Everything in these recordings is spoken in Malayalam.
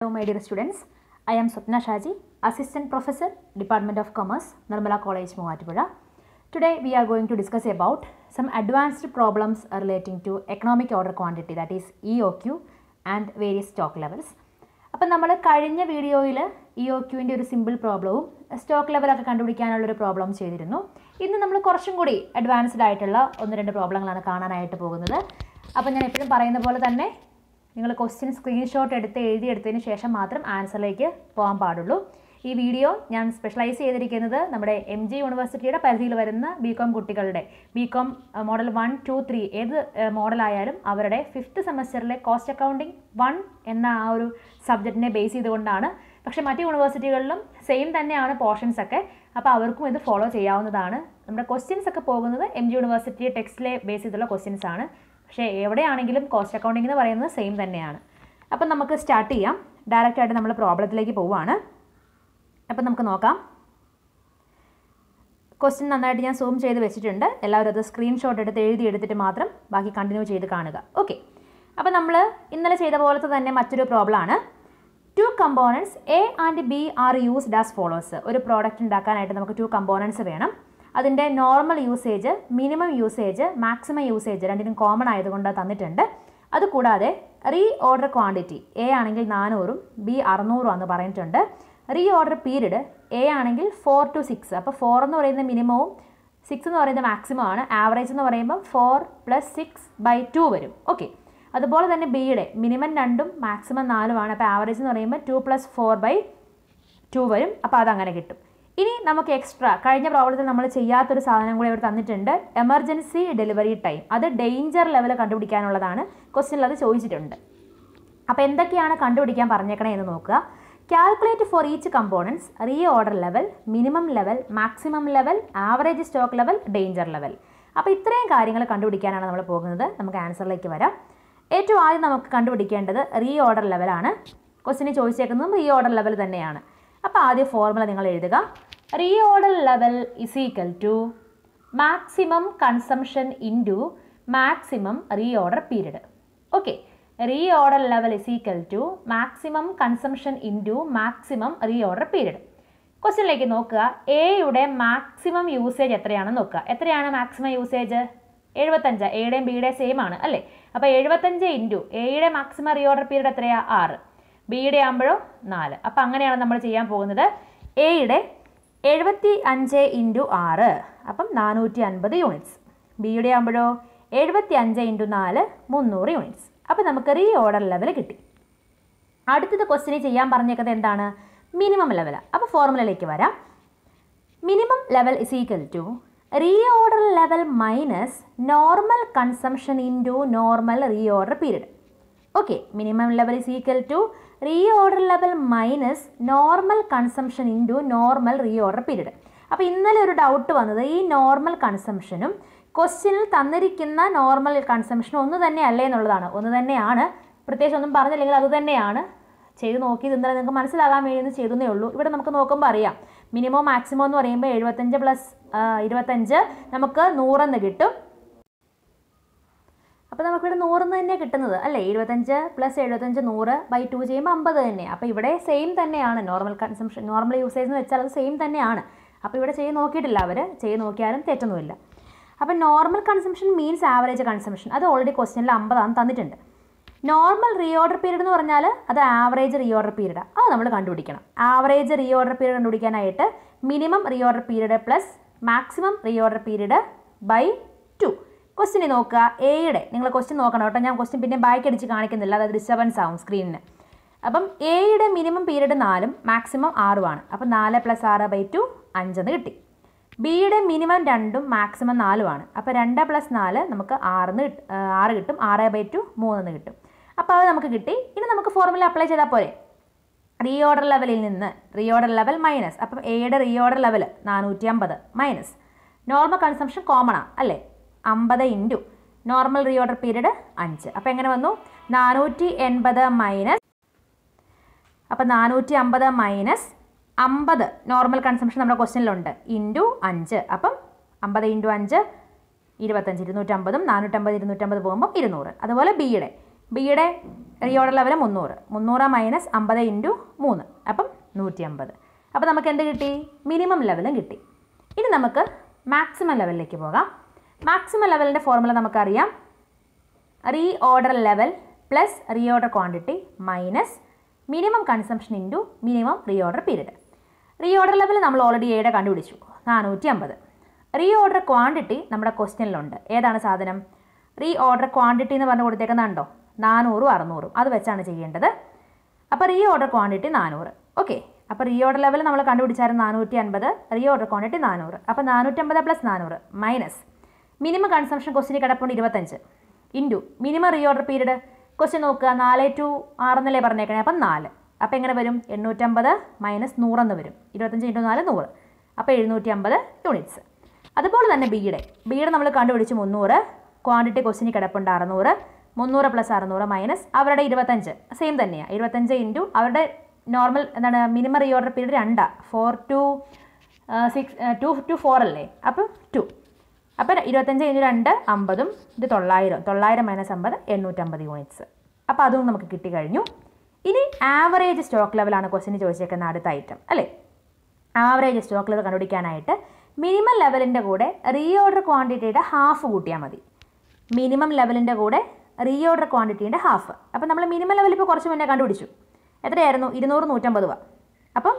Hello my dear students, I am Swapna Shaji, Assistant Professor, Department of Commerce, Nirmala College, Mohatipura. Today we are going to discuss about some advanced problems relating to economic order quantity that is EOQ and various stock levels. അപ്പം നമ്മൾ കഴിഞ്ഞ വീഡിയോയിൽ ഇ ഒ ക്യുവിൻ്റെ ഒരു സിമ്പിൾ പ്രോബ്ലവും സ്റ്റോക്ക് ലെവലൊക്കെ കണ്ടുപിടിക്കാനുള്ളൊരു പ്രോബ്ലം ചെയ്തിരുന്നു ഇന്ന് നമ്മൾ കുറച്ചും കൂടി അഡ്വാൻസ്ഡ് ആയിട്ടുള്ള ഒന്ന് രണ്ട് പ്രോബ്ലങ്ങളാണ് കാണാനായിട്ട് പോകുന്നത് അപ്പം ഞാൻ എപ്പോഴും പറയുന്ന പോലെ തന്നെ നിങ്ങൾ ക്വസ്റ്റ്യൻ സ്ക്രീൻഷോട്ട് എടുത്ത് എഴുതിയെടുത്തതിന് ശേഷം മാത്രം ആൻസറിലേക്ക് പോകാൻ പാടുള്ളൂ ഈ വീഡിയോ ഞാൻ സ്പെഷ്യലൈസ് ചെയ്തിരിക്കുന്നത് നമ്മുടെ എം ജി യൂണിവേഴ്സിറ്റിയുടെ പരിധിയിൽ വരുന്ന ബി കോം കുട്ടികളുടെ B com model one two three ഏത് മോഡലായാലും അവരുടെ ഫിഫ്ത്ത് സെമസ്റ്ററിലെ കോസ്റ്റ് അക്കൗണ്ടിങ് വൺ എന്ന ആ ഒരു സബ്ജക്റ്റിനെ ബേസ് ചെയ്തുകൊണ്ടാണ് പക്ഷേ മറ്റ് യൂണിവേഴ്സിറ്റികളിലും സെയിം തന്നെയാണ് പോർഷൻസ് ഒക്കെ അപ്പോൾ അവർക്കും ഇത് ഫോളോ ചെയ്യാവുന്നതാണ് നമ്മുടെ ക്വസ്റ്റ്യൻസ് ഒക്കെ പോകുന്നത് എം ജി യൂണിവേഴ്സിറ്റി ടെക്സ്റ്റിലെ ബേസ് ചെയ്തുള്ള ക്വസ്റ്റ്യൻസ് ആണ് പക്ഷേ എവിടെയാണെങ്കിലും കോസ്റ്റ് അക്കൗണ്ടിംഗ് എന്ന് പറയുന്നത് സെയിം തന്നെയാണ് അപ്പം നമുക്ക് സ്റ്റാർട്ട് ചെയ്യാം ഡയറക്റ്റ് ആയിട്ട് നമ്മൾ പ്രോബ്ലത്തിലേക്ക് പോവുകയാണ് അപ്പം നമുക്ക് നോക്കാം ക്വസ്റ്റ്യൻ നന്നായിട്ട് ഞാൻ സൂം ചെയ്ത് വെച്ചിട്ടുണ്ട് എല്ലാവരും അത് സ്ക്രീൻഷോട്ട് എടുത്ത് എഴുതി എടുത്തിട്ട് മാത്രം ബാക്കി കണ്ടിന്യൂ ചെയ്ത് കാണുക ഓക്കെ അപ്പോൾ നമ്മൾ ഇന്നലെ ചെയ്ത പോലത്തെ തന്നെ മറ്റൊരു പ്രോബ്ലമാണ് two components A and B are used as follows ഒരു പ്രോഡക്റ്റ് ഉണ്ടാക്കാനായിട്ട് നമുക്ക് ടു കമ്പോണൻസ് വേണം അതിൻ്റെ normal usage minimum usage maximum usage രണ്ടിനും കോമൺ ആയതുകൊണ്ട് തന്നിട്ടുണ്ട് അതുകൂടാതെ റീ ഓർഡർ ക്വാണ്ടിറ്റി എ ആണെങ്കിൽ നാനൂറും ബി അറുന്നൂറും എന്ന് പറഞ്ഞിട്ടുണ്ട് റീ ഓർഡർ പീരീഡ് എ ആണെങ്കിൽ ഫോർ ടു സിക്സ് അപ്പോൾ ഫോർ എന്ന് പറയുന്ന മിനിമവും സിക്സ് എന്ന് പറയുന്ന മാക്സിമം ആണ് ആവറേജ് എന്ന് പറയുമ്പോൾ four plus six by two വരും ഓക്കെ അതുപോലെ തന്നെ ബിയുടെ മിനിമം രണ്ടും മാക്സിമം നാലുമാണ് അപ്പോൾ ആവറേജ് എന്ന് പറയുമ്പോൾ two plus four by two വരും അപ്പോൾ അതങ്ങനെ കിട്ടും ഇനി നമുക്ക് എക്സ്ട്രാ കഴിഞ്ഞ പ്രോബ്ലത്തിൽ നമ്മൾ ചെയ്യാത്തൊരു സാധനം കൂടി ഇവർ തന്നിട്ടുണ്ട് എമർജൻസി ഡെലിവറി ടൈം അത് ഡേഞ്ചർ ലെവൽ കണ്ടുപിടിക്കാനുള്ളതാണ് ക്വസ്റ്റ്യനിൽ അത് ചോദിച്ചിട്ടുണ്ട് അപ്പോൾ എന്തൊക്കെയാണ് കണ്ടുപിടിക്കാൻ പറഞ്ഞേക്കണേ എന്ന് നോക്കുക calculate for each components reorder level minimum level maximum level average stock level danger level അപ്പോൾ ഇത്രയും കാര്യങ്ങൾ കണ്ടുപിടിക്കാനാണ് നമ്മൾ പോകുന്നത് നമുക്ക് ആൻസറിലേക്ക് വരാം ഏറ്റവും ആദ്യം നമുക്ക് കണ്ടുപിടിക്കേണ്ടത് റീ ഓർഡർ ലെവലാണ് ക്വസ്റ്റിന് ചോദിച്ചേക്കുന്നതും റീ ഓർഡർ ലെവൽ തന്നെയാണ് അപ്പോൾ ആദ്യം ഫോർമുല നിങ്ങൾ എഴുതുക reorder level is equal maximum maximum consumption into maximum reorder period. Okay, reorder level is equal to maximum consumption into maximum reorder period ക്വസ്റ്റ്യനിലേക്ക് നോക്കുക എയുടെ മാക്സിമം യൂസേജ് എത്രയാണെന്ന് നോക്കുക എത്രയാണ് മാക്സിമം യൂസേജ് എഴുപത്തഞ്ച് എയുടെയും ബിയുടെയും സെയിം ആണ് അല്ലേ അപ്പോൾ എഴുപത്തഞ്ച് ഇൻറ്റു എയുടെ മാക്സിമം റീഓർഡർ പീരീഡ് എത്രയാണ് ആറ് ബിയുടെ ആകുമ്പോഴോ നാല് അപ്പോൾ അങ്ങനെയാണ് നമ്മൾ ചെയ്യാൻ പോകുന്നത് എയുടെ എഴുപത്തി അഞ്ച് ഇൻറ്റു ആറ് അപ്പം നാനൂറ്റി അൻപത് യൂണിറ്റ്സ് ബിയുടെ ആകുമ്പോഴോ എഴുപത്തി അഞ്ച് ഇൻറ്റു നാല് മുന്നൂറ് യൂണിറ്റ്സ് അപ്പം നമുക്ക് റീ ഓർഡർ ലെവൽ കിട്ടി അടുത്തത് ക്വസ്റ്റിന് ചെയ്യാൻ പറഞ്ഞേക്കത് എന്താണ് മിനിമം ലെവൽ അപ്പോൾ ഫോർമുലയിലേക്ക് വരാം minimum level is equal to reorder level minus normal consumption into normal reorder period Okay, equal to reorder level minus normal consumption into normal reorder period അപ്പോൾ ഇന്നലെ ഒരു ഡൗട്ട് വന്നത് ഈ നോർമൽ കൺസംഷനും ക്വസ്റ്റ്യനിൽ തന്നിരിക്കുന്ന നോർമൽ കൺസംഷനും ഒന്ന് തന്നെ അല്ലേ എന്നുള്ളതാണ് ഒന്ന് തന്നെയാണ് പ്രത്യേകിച്ച് ഒന്നും പറഞ്ഞില്ലെങ്കിൽ അത് തന്നെയാണ് ചെയ്ത് നോക്കി ഇന്നലെ നിങ്ങൾക്ക് മനസ്സിലാകാൻ വേണ്ടി ഒന്ന് ചെയ്തേ ഉള്ളൂ ഇവിടെ നമുക്ക് നോക്കുമ്പോൾ അറിയാം മിനിമം മാക്സിമം എന്ന് പറയുമ്പോൾ എഴുപത്തഞ്ച് പ്ലസ് ഇരുപത്തഞ്ച് നമുക്ക് നൂറെന്ന് കിട്ടും അപ്പോൾ നമുക്കിവിടെ നൂറിന് തന്നെ കിട്ടുന്നത് അല്ലേ എഴുപത്തഞ്ച് പ്ലസ് എഴുപത്തഞ്ച് നൂറ് ബൈ ടു ചെയ്യുമ്പോൾ അമ്പത് തന്നെ അപ്പോൾ ഇവിടെ സെയിം തന്നെയാണ് നോർമൽ കൺസംഷൻ നോർമൽ യൂസേജ് എന്ന് വെച്ചാൽ അത് സെയിം തന്നെയാണ് അപ്പോൾ ഇവിടെ ചെയ്ത് നോക്കിയിട്ടില്ല അവർ ചെയ്ത് നോക്കിയാലും തെറ്റൊന്നുമില്ല അപ്പോൾ normal consumption means average consumption അത് ഓൾറെഡി ക്വസ്റ്റ്യനിൽ അമ്പതാണ് തന്നിട്ടുണ്ട് നോർമൽ റീഓർഡർ പീരീഡ് എന്ന് പറഞ്ഞാൽ അത് ആവറേജ് റീഓർഡർ പീരീഡാണ് അത് നമ്മൾ കണ്ടുപിടിക്കണം ആവറേജ് റീഓർഡർ പീരീഡ് കണ്ടുപിടിക്കാനായിട്ട് minimum reorder period plus maximum reorder period by ക്വസ്റ്റിനെ നോക്കുക എയുടെ നിങ്ങൾ ക്വസ്റ്റ്യൻ നോക്കണം കേട്ടോ ഞാൻ ക്വസ്റ്റ്യൻ പിന്നെ ബാക്ക് അടിച്ച് കാണിക്കുന്നില്ല അതായത് ഡിസ്റ്റർബൻസ് ആവും സ്ക്രീനിന് അപ്പം എയുടെ മിനിമം പീരീഡ് നാലും മാക്സിമം ആറുമാണ് അപ്പം നാല് പ്ലസ് ആറ് ബൈ ടു അഞ്ചെന്ന് കിട്ടി ബിയുടെ മിനിമം രണ്ടും മാക്സിമം നാലുമാണ് അപ്പോൾ രണ്ട് പ്ലസ് നാല് നമുക്ക് കിട്ടും ആറ് കിട്ടും ആറ് ബൈ ടു മൂന്നെന്ന് കിട്ടും അപ്പോൾ അത് നമുക്ക് കിട്ടി ഇനി നമുക്ക് ഫോർമുല അപ്ലൈ ചെയ്താൽ പോരെ ഓർഡർ ലെവലിൽ നിന്ന് ഓർഡർ ലെവൽ മൈനസ് അപ്പം എയുടെ ഓർഡർ ലെവൽ നാനൂറ്റി അമ്പത് മൈനസ് നോർമൽ കൺസംഷൻ കോമണാണ് അല്ലേ അമ്പത് into normal reorder period അഞ്ച് അപ്പോൾ എങ്ങനെ വന്നു നാനൂറ്റി എൺപത് മൈനസ് അപ്പോൾ നാനൂറ്റി അമ്പത് മൈനസ് അമ്പത് നോർമൽ കൺസംഷൻ നമ്മുടെ ക്വസ്റ്റ്യനിലുണ്ട് ഇൻറ്റു അഞ്ച് അപ്പം അമ്പത് ഇൻറ്റു അഞ്ച് ഇരുപത്തഞ്ച് ഇരുന്നൂറ്റമ്പതും നാനൂറ്റമ്പത് ഇരുന്നൂറ്റമ്പത് പോകുമ്പോൾ ഇരുന്നൂറ് അതുപോലെ ബിയുടെ ബിയുടെ റീ ഓർഡർ ലെവൽ മുന്നൂറ് മുന്നൂറ് മൈനസ് അമ്പത് ഇൻറ്റു മൂന്ന് അപ്പം നൂറ്റി അമ്പത് അപ്പോൾ നമുക്ക് എന്ത് കിട്ടി മിനിമം ലെവലും കിട്ടി ഇനി നമുക്ക് മാക്സിമം ലെവലിലേക്ക് പോകാം മാക്സിമം ലെവലിൻ്റെ ഫോർമുല നമുക്കറിയാം reorder level plus reorder quantity minus minimum consumption into minimum reorder period reorder level നമ്മൾ ഓൾറെഡി ഏഴ് കണ്ടുപിടിച്ചു നാനൂറ്റി അമ്പത് റീ ഓർഡർ ക്വാണ്ടിറ്റി നമ്മുടെ ക്വസ്റ്റ്യനിലുണ്ട് ഏതാണ് സാധനം റീ ഓർഡർ ക്വാണ്ടിറ്റി എന്ന് പറഞ്ഞ് കൊടുത്തേക്കുന്നുണ്ടോ നാനൂറും അറുന്നൂറും അത് വെച്ചാണ് ചെയ്യേണ്ടത് അപ്പോൾ റീ ഓർഡർ ക്വാണ്ടിറ്റി നാനൂറ് ഓക്കെ അപ്പോൾ റീ ഓർഡർ ലെവൽ നമ്മൾ കണ്ടുപിടിച്ചായിരുന്നു നാനൂറ്റി അൻപത് റീ ഓർഡർ ക്വാണ്ടിറ്റി നാനൂറ് അപ്പോൾ നാനൂറ്റമ്പത് പ്ലസ് നാനൂറ് മൈനസ് മിനിമം കൺസംഷൻ ക്വസ്റ്റിന് കിടപ്പുണ്ട് ഇരുപത്തഞ്ച് into minimum reorder period question നോക്കുക നാല് ടു ആറെന്നല്ലേ പറഞ്ഞേക്കണേ അപ്പം നാല് അപ്പോൾ എങ്ങനെ വരും എണ്ണൂറ്റമ്പത് മൈനസ് നൂറെന്ന് വരും ഇരുപത്തഞ്ച് ഇൻറ്റു നാല് നൂറ് അപ്പോൾ എഴുന്നൂറ്റി അമ്പത് യൂണിറ്റ്സ് അതുപോലെ തന്നെ ബിയുടെ ബിയുടെ നമ്മൾ കണ്ടുപിടിച്ച് മുന്നൂറ് ക്വാണ്ടിറ്റി ക്വസ്റ്റിന് കിടപ്പുണ്ട് അറുന്നൂറ് മുന്നൂറ് പ്ലസ് അറുന്നൂറ് മൈനസ് അവരുടെ ഇരുപത്തഞ്ച് സെയിം തന്നെയാണ് ഇരുപത്തഞ്ച് ഇൻറ്റു അവരുടെ നോർമൽ എന്താണ് മിനിമം റീ ഓർഡർ പീരീഡ് രണ്ടാണ് four to six two to four അല്ലേ അപ്പം ടു അപ്പോൾ ഇരുപത്തഞ്ച് കഴിഞ്ഞ് രണ്ട് അമ്പതും ഇത് തൊള്ളായിരം തൊള്ളായിരം മൈനസ് അമ്പത് എണ്ണൂറ്റമ്പത് യൂണിറ്റ്സ് അപ്പോൾ അതും നമുക്ക് കിട്ടി കഴിഞ്ഞു ഇനി ആവറേജ് സ്റ്റോക്ക് ലെവലാണ് ക്വസ്റ്റിന് ചോദിച്ചേക്കുന്ന അടുത്ത ഐറ്റം അല്ലേ ആവറേജ് സ്റ്റോക്ക് ലെവൽ കണ്ടുപിടിക്കാനായിട്ട് മിനിമം ലെവലിൻ്റെ കൂടെ റീ ഓർഡർ ക്വാണ്ടിറ്റിയുടെ ഹാഫ് കൂട്ടിയാൽ മതി മിനിമം ലെവലിൻ്റെ കൂടെ റീ ഓർഡർ ക്വാണ്ടിറ്റീൻ്റെ ഹാഫ് അപ്പോൾ നമ്മൾ മിനിമം ലെവൽ ഇപ്പോൾ കുറച്ച് മുന്നേ കണ്ടുപിടിച്ചു എത്രയായിരുന്നു ഇരുന്നൂറ് നൂറ്റമ്പത് രൂപ അപ്പം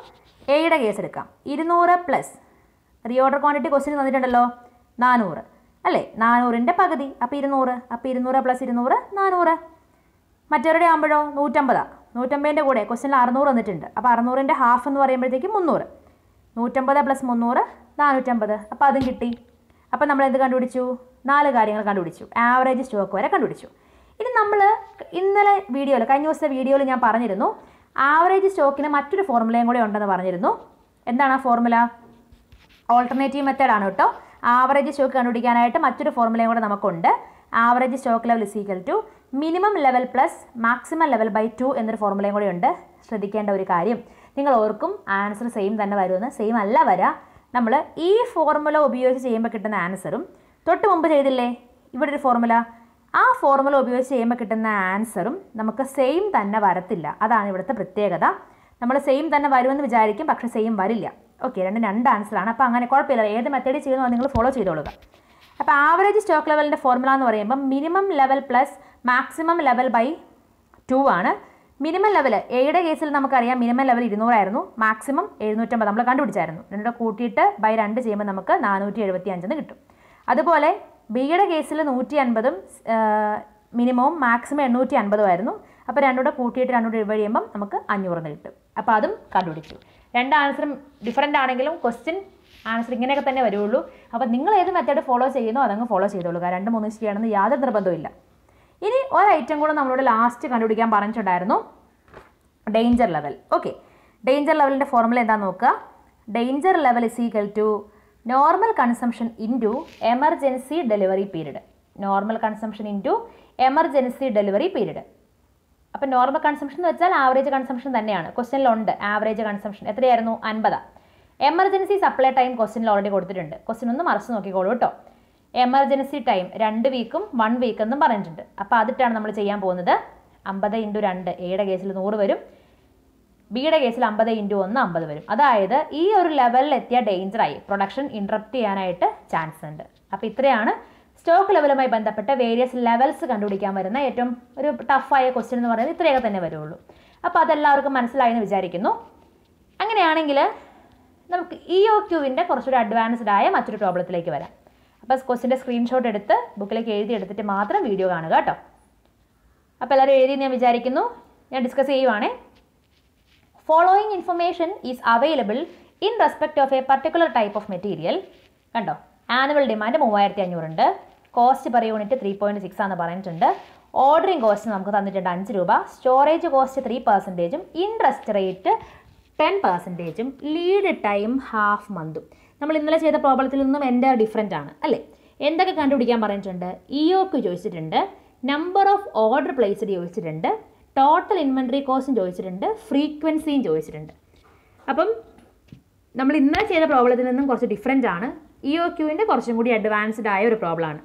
എയുടെ കേസ് എടുക്കാം ഇരുന്നൂറ് പ്ലസ് റീ ഓർഡർ ക്വാണ്ടിറ്റി ക്വസ്റ്റിന് തന്നിട്ടുണ്ടല്ലോ നാനൂറ് അല്ലേ നാനൂറിൻ്റെ പകുതി അപ്പോൾ ഇരുന്നൂറ് അപ്പോൾ ഇരുന്നൂറ് പ്ലസ് ഇരുന്നൂറ് നാനൂറ് മറ്റവരുടെ ആകുമ്പോഴോ നൂറ്റമ്പതാണ് നൂറ്റമ്പതിൻ്റെ കൂടെ ക്വസ്റ്റനിൽ അറുന്നൂറ് വന്നിട്ടുണ്ട് അപ്പോൾ അറുന്നൂറിൻ്റെ ഹാഫ് എന്ന് പറയുമ്പോഴത്തേക്ക് മുന്നൂറ് നൂറ്റമ്പത് പ്ലസ് മുന്നൂറ് നാനൂറ്റമ്പത് അപ്പോൾ അതും കിട്ടി അപ്പോൾ നമ്മൾ എന്ത് കണ്ടുപിടിച്ചു നാല് കാര്യങ്ങൾ കണ്ടുപിടിച്ചു ആവറേജ് സ്റ്റോക്ക് വരെ കണ്ടുപിടിച്ചു ഇനി നമ്മൾ ഇന്നലെ വീഡിയോയിൽ കഴിഞ്ഞ ദിവസത്തെ വീഡിയോയിൽ ഞാൻ പറഞ്ഞിരുന്നു ആവറേജ് സ്റ്റോക്കിന് മറ്റൊരു ഫോർമുലയും കൂടെ ഉണ്ടെന്ന് പറഞ്ഞിരുന്നു എന്താണ് ആ ഫോർമുല ഓൾട്ടർനേറ്റീവ് മെത്തേഡാണ് കേട്ടോ ആവറേജ് സ്റ്റോക്ക് കണ്ടുപിടിക്കാനായിട്ട് മറ്റൊരു ഫോർമുലയും കൂടെ നമുക്കുണ്ട് average stock level is equal to minimum level plus maximum level by two എന്നൊരു ഫോർമുലയും കൂടെ ഉണ്ട് ശ്രദ്ധിക്കേണ്ട ഒരു കാര്യം നിങ്ങൾ ഓർക്കും ആൻസർ സെയിം തന്നെ വരുമെന്ന് സെയിം അല്ല വരാ നമ്മൾ ഈ ഫോർമുല ഉപയോഗിച്ച് ചെയ്യുമ്പോൾ കിട്ടുന്ന ആൻസറും തൊട്ട് മുമ്പ് ചെയ്തില്ലേ ഇവിടെ ഒരു ഫോർമുല ആ ഫോർമുല ഉപയോഗിച്ച് ചെയ്യുമ്പോൾ കിട്ടുന്ന ആൻസറും നമുക്ക് സെയിം തന്നെ വരത്തില്ല അതാണ് ഇവിടുത്തെ പ്രത്യേകത നമ്മൾ സെയിം തന്നെ വരുമെന്ന് വിചാരിക്കും പക്ഷേ സെയിം വരില്ല ഓക്കെ രണ്ടും രണ്ട് ആൻസറാണ് അപ്പോൾ അങ്ങനെ കുഴപ്പമില്ല ഏത് മെത്തേഡ് ചെയ്യുന്നോ നിങ്ങൾ ഫോളോ ചെയ്തോളുക അപ്പോൾ ആവറേജ് സ്റ്റോക്ക് ലെവലിൻ്റെ ഫോർമുല എന്ന് പറയുമ്പോൾ minimum level plus maximum level by two ആണ് മിനിമം ലെവൽ എയുടെ കേസിൽ നമുക്കറിയാം മിനിമം ലെവൽ ഇരുന്നൂറായിരുന്നു മാക്സിമം എഴുന്നൂറ്റമ്പത് നമ്മൾ കണ്ടുപിടിച്ചായിരുന്നു രണ്ടോ കൂട്ടിയിട്ട് ബൈ രണ്ട് ചെയ്യുമ്പോൾ നമുക്ക് നാനൂറ്റി എഴുപത്തി അഞ്ചെന്ന് കിട്ടും അതുപോലെ ബിയുടെ കേസിൽ നൂറ്റി അൻപതും മിനിമവും മാക്സിമം എണ്ണൂറ്റി അൻപതുമായിരുന്നു അപ്പോൾ രണ്ടുകൂടെ കൂട്ടിയിട്ട് രണ്ടുകൂടെ എഴുപത് കഴിയുമ്പം നമുക്ക് അഞ്ഞൂറെന്ന് കിട്ടും അപ്പോൾ അതും കണ്ടുപിടിച്ചു രണ്ട് ആൻസറും ഡിഫറെൻ്റ് ആണെങ്കിലും ക്വസ്റ്റ്യൻ ആൻസർ ഇങ്ങനെയൊക്കെ തന്നെ വരുള്ളൂ അപ്പോൾ നിങ്ങൾ ഏത് മെത്തേഡ് ഫോളോ ചെയ്യുന്നോ അതങ്ങ് ഫോളോ ചെയ്തോളൂ കാരണം രണ്ട് മൂന്ന് ചെയ്യണമെന്ന് യാതൊരു നിർബന്ധമില്ല ഇനി ഒരൈറ്റം കൂടെ നമ്മളോട് ലാസ്റ്റ് കണ്ടുപിടിക്കാൻ പറഞ്ഞിട്ടുണ്ടായിരുന്നു ഡേഞ്ചർ ലെവൽ ഓക്കെ ഡേഞ്ചർ ലെവലിൻ്റെ ഫോർമുല എന്താ നോക്കുക danger level is equal to normal consumption to emergency delivery period normal consumption to emergency delivery period അപ്പം നോർമൽ കൺസംഷൻ എന്ന് വെച്ചാൽ ആവറേജ് കൺസംഷൻ തന്നെയാണ് ക്വസ്റ്റ്യനിലുണ്ട് ആവറേജ് കൺസംഷൻ എത്രയായിരുന്നു അൻപതാ എമർജൻസി സപ്ലൈ ടൈം ക്വസ്റ്റ്യനിൽ ഓൾറെഡി കൊടുത്തിട്ടുണ്ട് ക്വസ്റ്റ്യൻ ഒന്ന് മറച്ചു നോക്കിക്കോളൂ കേട്ടോ എമർജൻസി ടൈം രണ്ട് വീക്കും വൺ വീക്ക് എന്നും പറഞ്ഞിട്ടുണ്ട് അപ്പോൾ അതിട്ടാണ് നമ്മൾ ചെയ്യാൻ പോകുന്നത് അമ്പത് ഇൻറ്റു രണ്ട് എയുടെ കേസിൽ നൂറ് വരും ബിയുടെ കേസിൽ അമ്പത് ഇൻറ്റു ഒന്ന് അമ്പത് വരും അതായത് ഈ ഒരു ലെവലിൽ എത്തിയ ഡേഞ്ചറായി പ്രൊഡക്ഷൻ ഇൻട്രപ്റ്റ് ചെയ്യാനായിട്ട് ചാൻസ് ഉണ്ട് അപ്പോൾ ഇത്രയാണ് സ്റ്റോക്ക് ലെവലുമായി ബന്ധപ്പെട്ട വേരിയസ് ലെവൽസ് കണ്ടുപിടിക്കാൻ വരുന്ന ഏറ്റവും ഒരു ടഫായ ക്വസ്റ്റ്യൻ എന്ന് പറയുന്നത് ഇത്രയൊക്കെ തന്നെ വരുള്ളൂ അപ്പോൾ അതെല്ലാവർക്കും മനസ്സിലായെന്ന് വിചാരിക്കുന്നു അങ്ങനെയാണെങ്കിൽ നമുക്ക് ഇ e ഒ ക്യൂവിൻ്റെ കുറച്ചുകൂടി അഡ്വാൻസ്ഡ് ആയ മറ്റൊരു പ്രോബ്ലത്തിലേക്ക് വരാം അപ്പോൾ ക്വസ്റ്റിൻ്റെ സ്ക്രീൻഷോട്ട് എടുത്ത് ബുക്കിലേക്ക് എഴുതി എടുത്തിട്ട് മാത്രം വീഡിയോ കാണുക കേട്ടോ അപ്പോൾ എല്ലാവരും എഴുതി ഞാൻ വിചാരിക്കുന്നു ഞാൻ ഡിസ്കസ് ചെയ്യുവാണേ following information is available in respect of a particular type of material കണ്ടോ ആനുവൽ ഡിമാൻഡ് മൂവായിരത്തി അഞ്ഞൂറുണ്ട് cost per unit three point six ആണെന്ന് പറഞ്ഞിട്ടുണ്ട് ഓർഡറിംഗ് കോസ്റ്റ് നമുക്ക് തന്നിട്ടുണ്ട് അഞ്ച് രൂപ സ്റ്റോറേജ് കോസ്റ്റ് ത്രീ പെർസെൻറ്റേജും ഇൻട്രസ്റ്റ് റേറ്റ് ടെൻ പെർസെൻറ്റേജും ലീഡ് ടൈം ഹാഫ് മന്തും നമ്മൾ ഇന്നലെ ചെയ്ത പ്രോബ്ലത്തിൽ നിന്നും എൻ്റെ ഡിഫറെൻ്റ് ആണ് അല്ലേ എന്തൊക്കെ കണ്ടുപിടിക്കാൻ പറഞ്ഞിട്ടുണ്ട് ഇ e ഒക്ക് ചോദിച്ചിട്ടുണ്ട് നമ്പർ ഓഫ് ഓർഡർ പ്ലേസ്ഡ് ചോദിച്ചിട്ടുണ്ട് ടോട്ടൽ ഇൻവെൻട്രി കോസ്റ്റും ചോദിച്ചിട്ടുണ്ട് ഫ്രീക്വൻസിയും ചോദിച്ചിട്ടുണ്ട് അപ്പം നമ്മൾ ഇന്നലെ ചെയ്ത പ്രോബ്ലത്തിൽ നിന്നും കുറച്ച് ഡിഫറെൻ്റ് ആണ് ഇ e ഒ ക്യൂവിൻ്റെ കുറച്ചും കൂടി അഡ്വാൻസ്ഡ് ആയ ഒരു പ്രോബ്ലമാണ്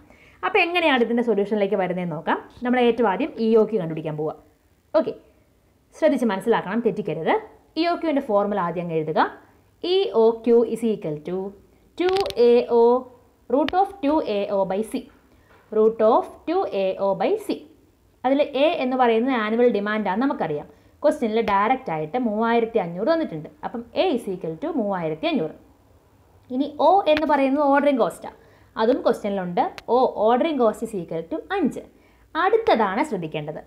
അപ്പോൾ എങ്ങനെയാണ് ഇതിൻ്റെ സൊല്യൂഷനിലേക്ക് വരുന്നതെന്ന് നോക്കാം നമ്മൾ ഏറ്റവും ആദ്യം ഇ ഒ ക്യു കണ്ടുപിടിക്കാൻ പോവുക ഓക്കെ ശ്രദ്ധിച്ച് മനസ്സിലാക്കണം തെറ്റിക്കരുത് ഇ ഒ ക്യുവിൻ്റെ ഫോർമുല ആദ്യം എഴുതുക E O Q is equal to two A O root of two A O by C root of two A O by C അതിൽ എ എന്ന് പറയുന്നത് ആനുവൽ ഡിമാൻഡാണെന്ന് നമുക്കറിയാം ക്വസ്റ്റ്യനിൽ ഡയറക്റ്റ് ആയിട്ട് മൂവായിരത്തി അഞ്ഞൂറ് വന്നിട്ടുണ്ട് അപ്പം എ ഇസ് ഈക്വൽ ടു മൂവായിരത്തി അഞ്ഞൂറ് ഇനി ഒ എന്ന് പറയുന്നത് ഓർഡറിങ് കോസ്റ്റാണ് അതും ക്വസ്റ്റ്യനിലുണ്ട് O ordering cost is equal to അഞ്ച് അടുത്തതാണ് ശ്രദ്ധിക്കേണ്ടത്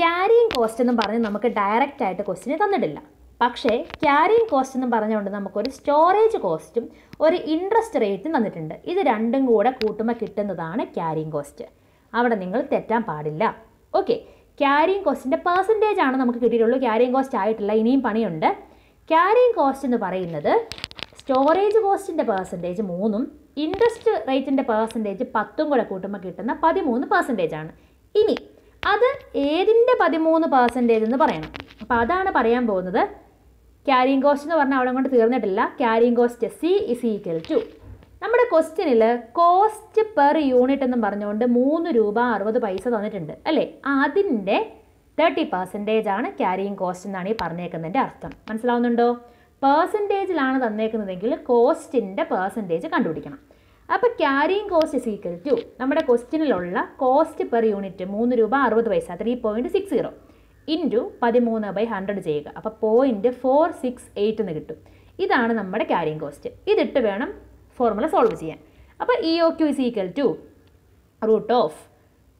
ക്യാരിയിങ് കോസ്റ്റ് എന്ന് പറഞ്ഞ് നമുക്ക് ഡയറക്റ്റ് ആയിട്ട് ക്വസ്റ്റിന് തന്നിട്ടില്ല പക്ഷേ ക്യാരിയിങ് കോസ്റ്റ് എന്ന് പറഞ്ഞുകൊണ്ട് നമുക്കൊരു സ്റ്റോറേജ് കോസ്റ്റും ഒരു ഇൻട്രസ്റ്റ് റേറ്റും തന്നിട്ടുണ്ട് ഇത് രണ്ടും കൂടെ കൂട്ടുമ്പോൾ കിട്ടുന്നതാണ് ക്യാരിയിങ് കോസ്റ്റ് അവിടെ നിങ്ങൾ തെറ്റാൻ പാടില്ല ഓക്കെ ക്യാരിയിങ് കോസ്റ്റിൻ്റെ പെർസെൻറ്റേജ് ആണ് നമുക്ക് കിട്ടിയിട്ടുള്ളൂ ക്യാരിയിങ് കോസ്റ്റ് ആയിട്ടില്ല ഇനിയും പണിയുണ്ട് ക്യാരിയിങ് കോസ്റ്റ് എന്ന് പറയുന്നത് സ്റ്റോറേജ് കോസ്റ്റിൻ്റെ പെർസെൻറ്റേജ് മൂന്നും ഇൻട്രസ്റ്റ് റേറ്റിൻ്റെ പെർസെൻറ്റേജ് പത്തും കൂടെ കൂട്ടുമ്പോൾ കിട്ടുന്ന പതിമൂന്ന് പെർസെൻറ്റേജ് ആണ് ഇനി അത് ഏതിൻ്റെ പതിമൂന്ന് പെർസെൻറ്റേജ് എന്ന് പറയണം അപ്പോൾ അതാണ് പറയാൻ പോകുന്നത് ക്യാരിങ് കോസ്റ്റ് എന്ന് പറഞ്ഞാൽ അവിടെ കൊണ്ട് തീർന്നിട്ടില്ല carrying cost C is equal to നമ്മുടെ ക്വസ്റ്റ്യനിൽ കോസ്റ്റ് പെർ യൂണിറ്റ് എന്ന് പറഞ്ഞുകൊണ്ട് മൂന്ന് രൂപ അറുപത് പൈസ തന്നിട്ടുണ്ട് അല്ലേ അതിൻ്റെ തേർട്ടി പെർസെൻറ്റേജ് ആണ് ക്യാരിങ് കോസ്റ്റ് എന്നാണ് ഈ പറഞ്ഞേക്കുന്നതിൻ്റെ അർത്ഥം മനസ്സിലാവുന്നുണ്ടോ പേഴ്സൻറ്റേജിലാണ് തന്നേക്കുന്നതെങ്കിൽ കോസ്റ്റിൻ്റെ പേഴ്സൻറ്റേജ് കണ്ടുപിടിക്കണം അപ്പോൾ carrying cost is equal to നമ്മുടെ ക്വസ്റ്റിനിലുള്ള കോസ്റ്റ് പെർ യൂണിറ്റ് മൂന്ന് രൂപ അറുപത് പൈസ three point six zero into പതിമൂന്ന് ബൈ ഹൺഡ്രഡ് ചെയ്യുക അപ്പോൾ പോയിൻറ്റ് ഫോർ സിക്സ് എയ്റ്റ് എന്ന് കിട്ടും ഇതാണ് നമ്മുടെ ക്യാരിങ് കോസ്റ്റ് ഇതിട്ട് വേണം ഫോർമുല സോൾവ് ചെയ്യാൻ അപ്പോൾ E O Q is equal to root of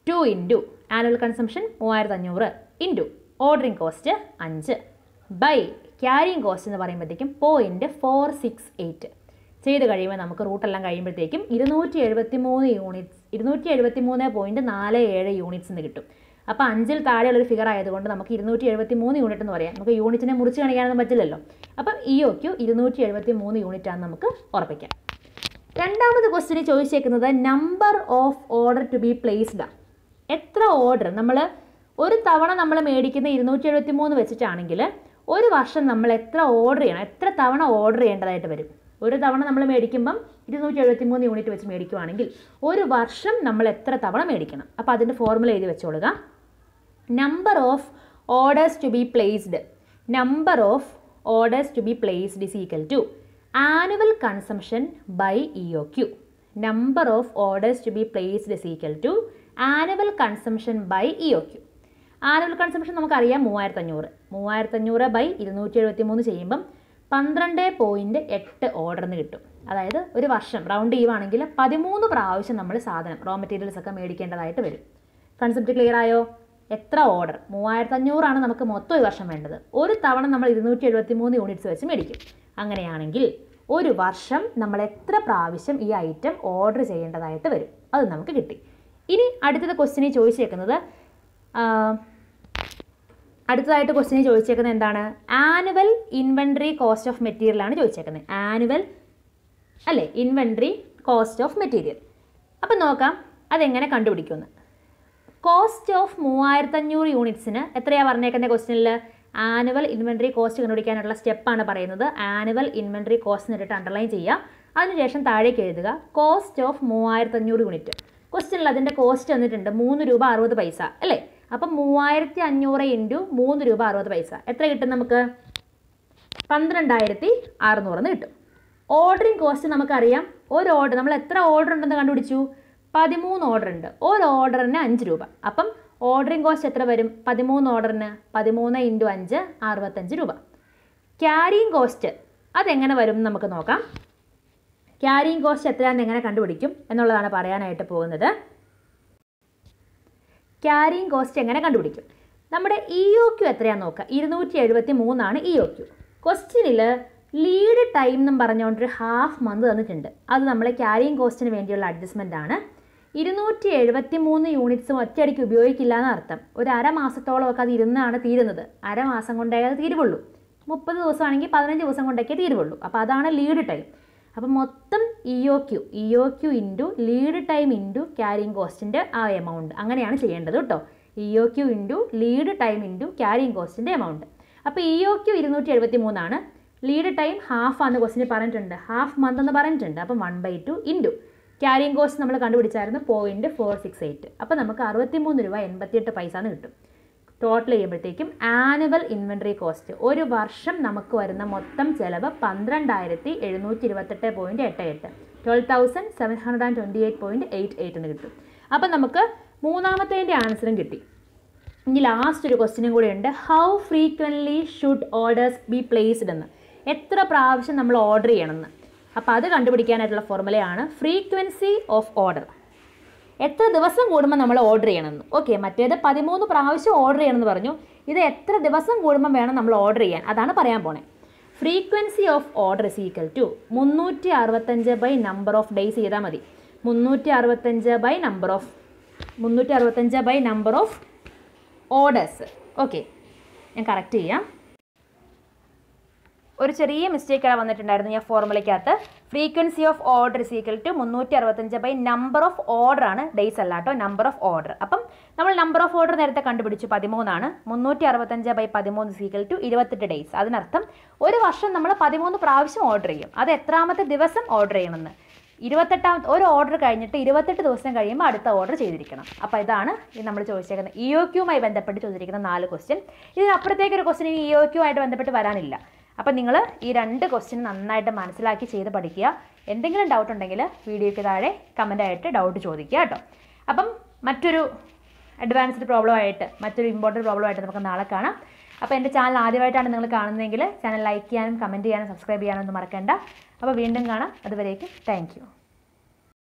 two into annual consumption മൂവായിരത്തഞ്ഞൂറ് ഇൻറ്റു ഓർഡറിങ് കോസ്റ്റ് അഞ്ച് ബൈ ക്യാരിങ് കോസ്റ്റ് എന്ന് പറയുമ്പോഴത്തേക്കും പോയിൻറ്റ് ഫോർ സിക്സ് എയ്റ്റ് ചെയ്ത് കഴിയുമ്പോൾ നമുക്ക് റൂട്ടെല്ലാം കഴിയുമ്പോഴത്തേക്കും ഇരുന്നൂറ്റി എഴുപത്തി മൂന്ന് യൂണിറ്റ്സ് ഇരുന്നൂറ്റി എഴുപത്തി മൂന്ന് പോയിൻറ്റ് നാല് ഏഴ് യൂണിറ്റ്സ് എന്ന് കിട്ടും അപ്പോൾ അഞ്ചിൽ താഴെയുള്ളൊരു ഫിഗർ ആയതുകൊണ്ട് നമുക്ക് ഇരുന്നൂറ്റി എഴുപത്തി മൂന്ന് യൂണിറ്റ് എന്ന് പറയാം നമുക്ക് യൂണിറ്റിനെ മുറിച്ച് കാണിക്കാനൊന്നും പറ്റില്ലല്ലോ അപ്പം ഇ ഒക്യു ഇരുന്നൂറ്റി എഴുപത്തി മൂന്ന് യൂണിറ്റ് ആണ് നമുക്ക് ഉറപ്പിക്കാം രണ്ടാമത് ക്വസ്റ്റിന് ചോദിച്ചേക്കുന്നത് number of order to be placed എത്ര ഓർഡർ നമ്മൾ ഒരു തവണ നമ്മൾ മേടിക്കുന്ന ഇരുന്നൂറ്റി എഴുപത്തി മൂന്ന് വെച്ചിട്ടാണെങ്കിൽ ഒരു വർഷം നമ്മൾ എത്ര ഓർഡർ ചെയ്യണം എത്ര തവണ ഓർഡർ ചെയ്യേണ്ടതായിട്ട് വരും ഒരു തവണ നമ്മൾ മേടിക്കുമ്പം ഇരുന്നൂറ്റി എഴുപത്തി മൂന്ന് യൂണിറ്റ് വെച്ച് മേടിക്കുവാണെങ്കിൽ ഒരു വർഷം നമ്മൾ എത്ര തവണ മേടിക്കണം അപ്പോൾ അതിൻ്റെ ഫോർമുല എഴുതി വെച്ചോളുക number of orders to be placed number of orders to be placed is equal to annual consumption by E O Q number of orders to be placed is equal to annual consumption by E O Q annual consumption നമുക്കറിയാം മൂവായിരത്തഞ്ഞൂറ് മൂവായിരത്തഞ്ഞൂറ് ബൈ ഇരുന്നൂറ്റി എഴുപത്തി മൂന്ന് ചെയ്യുമ്പം പന്ത്രണ്ട് പോയിൻറ്റ് എട്ട് ഓർഡറിന് കിട്ടും അതായത് ഒരു വർഷം റൗണ്ട് ചെയ്യുവാണെങ്കിൽ പതിമൂന്ന് പ്രാവശ്യം നമ്മൾ സാധനം റോ മെറ്റീരിയൽസ് ഒക്കെ മേടിക്കേണ്ടതായിട്ട് വരും കൺസെപ്റ്റ് ക്ലിയർ ആയോ എത്ര ഓർഡർ മൂവായിരത്തഞ്ഞൂറാണ് നമുക്ക് മൊത്തം ഒരു വർഷം വേണ്ടത് ഒരു തവണ നമ്മൾ ഇരുന്നൂറ്റി എഴുപത്തി മൂന്ന് യൂണിറ്റ്സ് വെച്ച് മേടിക്കും അങ്ങനെയാണെങ്കിൽ ഒരു വർഷം നമ്മൾ എത്ര പ്രാവശ്യം ഈ ഐറ്റം ഓർഡർ ചെയ്യേണ്ടതായിട്ട് വരും അത് നമുക്ക് കിട്ടി ഇനി അടുത്തത് ക്വസ്റ്റിനെ ചോദിച്ചേക്കുന്നത് അടുത്തതായിട്ട് ക്വസ്റ്റിന് ചോദിച്ചേക്കുന്നത് എന്താണ് annual inventory cost of material ആണ് ചോദിച്ചേക്കുന്നത് ആനുവൽ അല്ലേ ഇൻവെൻട്രി കോസ്റ്റ് ഓഫ് മെറ്റീരിയൽ അപ്പം നോക്കാം അതെങ്ങനെ കണ്ടുപിടിക്കുമെന്ന് കോസ്റ്റ് ഓഫ് മൂവായിരത്തഞ്ഞൂറ് യൂണിറ്റ്സിന് എത്രയാണ് പറഞ്ഞേക്കുന്ന ക്വസ്റ്റിനിൽ ആനുവൽ ഇൻവെൻട്രി കോസ്റ്റ് കണ്ടുപിടിക്കാനുള്ള സ്റ്റെപ്പാണ് പറയുന്നത് ആനുവൽ ഇൻവെൻട്രി കോസ്റ്റ് എന്നിട്ട് അണ്ടർലൈൻ ചെയ്യുക അതിനുശേഷം താഴേക്ക് എഴുതുക കോസ്റ്റ് ഓഫ് മൂവായിരത്തഞ്ഞൂറ് യൂണിറ്റ് ക്വസ്റ്റിനിൽ അതിൻ്റെ കോസ്റ്റ് തന്നിട്ടുണ്ട് മൂന്ന് രൂപ അറുപത് പൈസ അല്ലേ അപ്പം മൂവായിരത്തി അഞ്ഞൂറ് ഇൻറ്റു മൂന്ന് രൂപ അറുപത് പൈസ എത്ര കിട്ടും നമുക്ക് പന്ത്രണ്ടായിരത്തി അറുന്നൂറെന്ന് കിട്ടും ഓർഡറിങ് കോസ്റ്റ് നമുക്കറിയാം ഒരു ഓർഡർ നമ്മൾ എത്ര ഓർഡർ ഉണ്ടെന്ന് കണ്ടുപിടിച്ചു പതിമൂന്ന് ഓർഡർ ഉണ്ട് ഒരു ഓർഡറിന് അഞ്ച് രൂപ അപ്പം ഓർഡറിങ് കോസ്റ്റ് എത്ര വരും പതിമൂന്ന് ഓർഡറിന് പതിമൂന്ന് ഇൻറ്റു അഞ്ച് അറുപത്തഞ്ച് രൂപ ക്യാരിങ് കോസ്റ്റ് അതെങ്ങനെ വരും നമുക്ക് നോക്കാം ക്യാരിങ് കോസ്റ്റ് എത്രയാണെന്ന് എങ്ങനെ കണ്ടുപിടിക്കും എന്നുള്ളതാണ് പറയാനായിട്ട് പോകുന്നത് ക്യാരിങ് കോസ്റ്റ് എങ്ങനെ കണ്ടുപിടിക്കും നമ്മുടെ ഇ e ഒ ക്യു എത്രയാണെന്ന് നോക്കുക ഇരുന്നൂറ്റി എഴുപത്തി മൂന്നാണ് ഇ e ഒ ക്യു ക്വസ്റ്റ്യനിൽ ലീഡ് ടൈം എന്നും പറഞ്ഞുകൊണ്ട് ഒരു ഹാഫ് മന്ത് തന്നിട്ടുണ്ട് അത് നമ്മളെ ക്യാരിങ് കോസ്റ്റിന് വേണ്ടിയുള്ള അഡ്ജസ്റ്റ്മെൻ്റ് ആണ് ഇരുന്നൂറ്റി എഴുപത്തി മൂന്ന് യൂണിറ്റ്സും ഒറ്റയടിക്ക് ഉപയോഗിക്കില്ല എന്ന അർത്ഥം ഒരു അരമാസത്തോളം ഒക്കെ അത് ഇരുന്നാണ് തീരുന്നത് അരമാസം കൊണ്ടേ അത് തീരുവുള്ളൂ മുപ്പത് ദിവസമാണെങ്കിൽ പതിനഞ്ച് ദിവസം കൊണ്ടൊക്കെ തീരുവുള്ളൂ അപ്പോൾ അതാണ് ലീഡ് ടൈം അപ്പം മൊത്തം E O Q E O Q into lead time into carrying കോസ്റ്റിൻ്റെ ആ എമൗണ്ട് അങ്ങനെയാണ് ചെയ്യേണ്ടത് കേട്ടോ E O Q into lead time into carrying കോസ്റ്റിൻ്റെ എമൗണ്ട് അപ്പോൾ ഇ ഒ ക്യു ഇരുന്നൂറ്റി എഴുപത്തി മൂന്നാണ് ലീഡ് ടൈം ഹാഫ് ആണെന്ന് ക്വസ്റ്റിന് പറഞ്ഞിട്ടുണ്ട് ഹാഫ് മന്ത് എന്ന് പറഞ്ഞിട്ടുണ്ട് അപ്പം one by two into carrying cost നമ്മൾ കണ്ടുപിടിച്ചായിരുന്നു പോയിൻറ്റ് ഫോർ സിക്സ് എയ്റ്റ് അപ്പോൾ നമുക്ക് അറുപത്തി മൂന്ന് രൂപ എൺപത്തിയെട്ട് പൈസ എന്ന് കിട്ടും ടോട്ടൽ ചെയ്യുമ്പോഴത്തേക്കും ആനുവൽ ഇൻവെൻട്രി കോസ്റ്റ് ഒരു വർഷം നമുക്ക് വരുന്ന മൊത്തം ചിലവ് പന്ത്രണ്ടായിരത്തി എഴുന്നൂറ്റി ഇരുപത്തെട്ട് പോയിൻറ്റ് എട്ട് എട്ട് twelve thousand seven hundred and twenty eight point eight എയ്റ്റിന് കിട്ടും അപ്പം നമുക്ക് മൂന്നാമത്തേൻ്റെ ആൻസറും കിട്ടി ഇനി ലാസ്റ്റ് ഒരു ക്വസ്റ്റിനും കൂടെ ഉണ്ട് how frequently should orders be placed എന്ന് എത്ര പ്രാവശ്യം നമ്മൾ ഓർഡർ ചെയ്യണമെന്ന് അപ്പോൾ അത് കണ്ടുപിടിക്കാനായിട്ടുള്ള ഫോർമുലയാണ് ഫ്രീക്വൻസി ഓഫ് ഓർഡർ എത്ര ദിവസം കൂടുമ്പോൾ നമ്മൾ ഓർഡർ ചെയ്യണമെന്ന് ഓക്കെ മറ്റേത് പതിമൂന്ന് പ്രാവശ്യം ഓർഡർ ചെയ്യണമെന്ന് പറഞ്ഞു ഇത് എത്ര ദിവസം കൂടുമ്പോൾ വേണം നമ്മൾ ഓർഡർ ചെയ്യാൻ അതാണ് പറയാൻ പോണേ frequency of order is equal to മുന്നൂറ്റി അറുപത്തഞ്ച് ബൈ നമ്പർ ഓഫ് ഡേയ്സ് ചെയ്താൽ മതി മുന്നൂറ്റി അറുപത്തഞ്ച് ബൈ നമ്പർ ഓഫ് മുന്നൂറ്റി അറുപത്തഞ്ച് by number of orders okay ഞാൻ കറക്റ്റ് ചെയ്യാം ഒരു ചെറിയ മിസ്റ്റേക്ക് ആണ് വന്നിട്ടുണ്ടായിരുന്നു ഞാൻ ഫോർമുലയ്ക്കകത്ത് frequency of order is equal to മുന്നൂറ്റി അറുപത്തഞ്ച് ബൈ നമ്പർ ഓഫ് ഓർഡർ ആണ് ഡേയ്സ് അല്ല കേട്ടോ നമ്പർ ഓഫ് ഓർഡർ അപ്പം നമ്മൾ നമ്പർ ഓഫ് ഓർഡർ നേരത്തെ കണ്ടുപിടിച്ചു പതിമൂന്നാണ് മുന്നൂറ്റി അറുപത്തഞ്ച് ബൈ പതിമൂന്ന് സീക്വൽ ടു ഇരുപത്തെട്ട് ഡേയ്സ് അതിനർത്ഥം ഒരു വർഷം നമ്മൾ പതിമൂന്ന് പ്രാവശ്യം ഓർഡർ ചെയ്യും അത് എത്രാമത്തെ ദിവസം ഓർഡർ ചെയ്യണമെന്ന് ഇരുപത്തെട്ടാമത്തെ ഒരു ഓർഡർ കഴിഞ്ഞിട്ട് ഇരുപത്തെട്ട് ദിവസം കഴിയുമ്പോൾ അടുത്ത ഓർഡർ ചെയ്തിരിക്കണം അപ്പോൾ ഇതാണ് നമ്മൾ ചോദിച്ചേക്കുന്നത് ഇ e ഒ ക്യുമായി ബന്ധപ്പെട്ട് ചോദിച്ചിരിക്കുന്ന നാല് ക്വസ്റ്റ്യൻ ഇതിനപ്പുറത്തേക്കൊരു ക്വസ്റ്റ്യൻ ഇനി ഇ e ഒ ക്യു ആയിട്ട് ബന്ധപ്പെട്ട് വരാനില്ല അപ്പം നിങ്ങൾ ഈ രണ്ട് ക്വസ്റ്റ്യൻ നന്നായിട്ട് മനസ്സിലാക്കി ചെയ്ത് പഠിക്കുക എന്തെങ്കിലും ഡൗട്ട് ഉണ്ടെങ്കിൽ വീഡിയോയ്ക്ക് താഴെ കമൻ്റായിട്ട് ഡൗട്ട് ചോദിക്കുക കേട്ടോ അപ്പം മറ്റൊരു അഡ്വാൻസ്ഡ് പ്രോബ്ലമായിട്ട് മറ്റൊരു ഇമ്പോർട്ടൻറ്റ് പ്രോബ്ലമായിട്ട് നമുക്ക് നാളെ കാണാം അപ്പോൾ എൻ്റെ ചാനൽ ആദ്യമായിട്ടാണ് നിങ്ങൾ കാണുന്നതെങ്കിൽ ചാനൽ ലൈക്ക് ചെയ്യാനും കമൻറ്റ് ചെയ്യാനും സബ്സ്ക്രൈബ് ചെയ്യാനൊന്നും മറക്കേണ്ട അപ്പോൾ വീണ്ടും കാണാം അതുവരേക്കും താങ്ക്